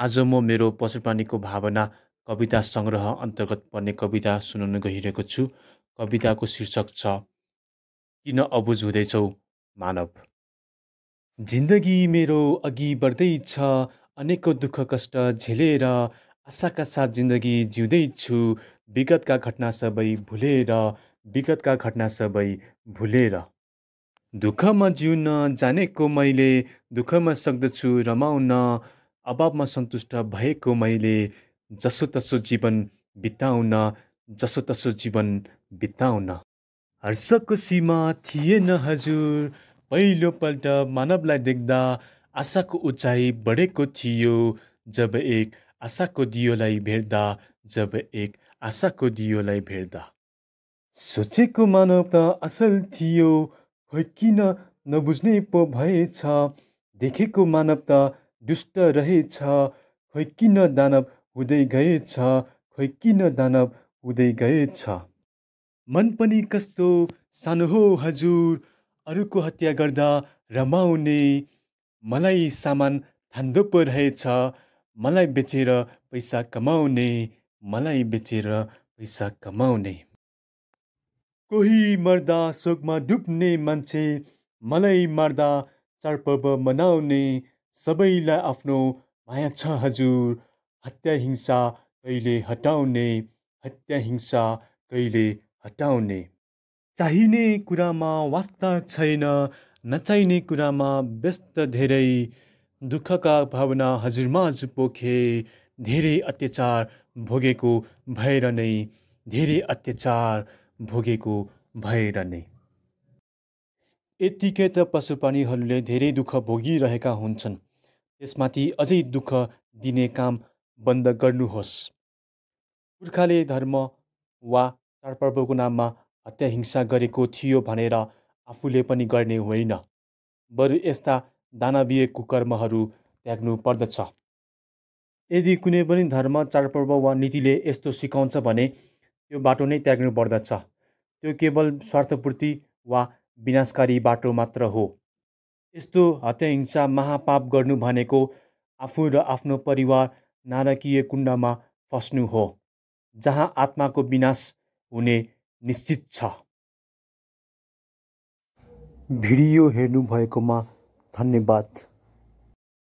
आज म मेरो पशुप्राणीको भावना कविता सङ्ग्रह अन्तर्गत पर्ने कविता सुनाउन गइरहेको छु कविताको शीर्षक छ किन अबुझ हुँदैछौ मानव जिन्दगी मेरो अघि बढ्दै छ अनेकौँ दुःख कष्ट झेलेर आशाका साथ जिन्दगी जिउँदैछु विगतका घटना सबै भुलेर विगतका घटना सबै भुलेर दुःखमा जिउन जानेको मैले दुःखमा सक्दछु रमाउन अभावमा सन्तुष्ट भएको मैले जसोतसो जीवन बिताउन जसोतसो जीवन बिताउन हर्षको सीमा थिएन हजुर पहिलोपल्ट मानवलाई देख्दा आशाको उचाइ बढेको थियो जब एक आशाको दियोलाई भेट्दा जब एक आशाको दियोलाई भेट्दा सोचेको मानव त असल थियो खोइ किन नबुझ्ने पो भएछ देखेको मानव त दुष्ट रहेछ खोइ किन दानव हुँदै गएछ खोइ किन दानव हुँदै गएछ मन पनि कस्तो सानो हो हजुर अरूको हत्या गर्दा रमाउने मलाई सामान थान्दो पो रहेछ मलाई बेचेर पैसा कमाउने मलाई बेचेर पैसा कमाउने कोही मर्दा शोकमा डुब्ने मान्छे मलाई मार्दा चाडपर्व मनाउने सबैलाई आफ्नो माया छ हजुर हत्या हिंसा कहिले हटाउने हत्या हिंसा कहिले हटाउने चाहिने कुरामा वास्ता छैन नचाहिने कुरामा व्यस्त धेरै दुःखका भावना आज पोखे धेरै अत्याचार भोगेको भएर नै धेरै अत्याचार भोगेको भएर नै यत्तिकै त पशुप्राणीहरूले धेरै दुःख भोगिरहेका हुन्छन् त्यसमाथि अझै दुःख दिने काम बन्द गर्नुहोस् पुर्खाले धर्म वा चाडपर्वको नाममा हत्या हिंसा गरेको थियो भनेर आफूले पनि गर्ने होइन बरु यस्ता दानवीय कुकर्महरू त्याग्नु पर्दछ यदि कुनै पनि धर्म चाडपर्व वा नीतिले यस्तो सिकाउँछ भने त्यो बाटो नै त्याग्नु पर्दछ त्यो केवल स्वार्थपूर्ति वा विनाशकारी बाटो मात्र हो यस्तो हत्याहिंसा महापाप गर्नु भनेको आफू र आफ्नो परिवार नारकीय कुण्डमा फस्नु हो जहाँ आत्माको विनाश हुने निश्चित छ भिडियो हेर्नुभएकोमा धन्यवाद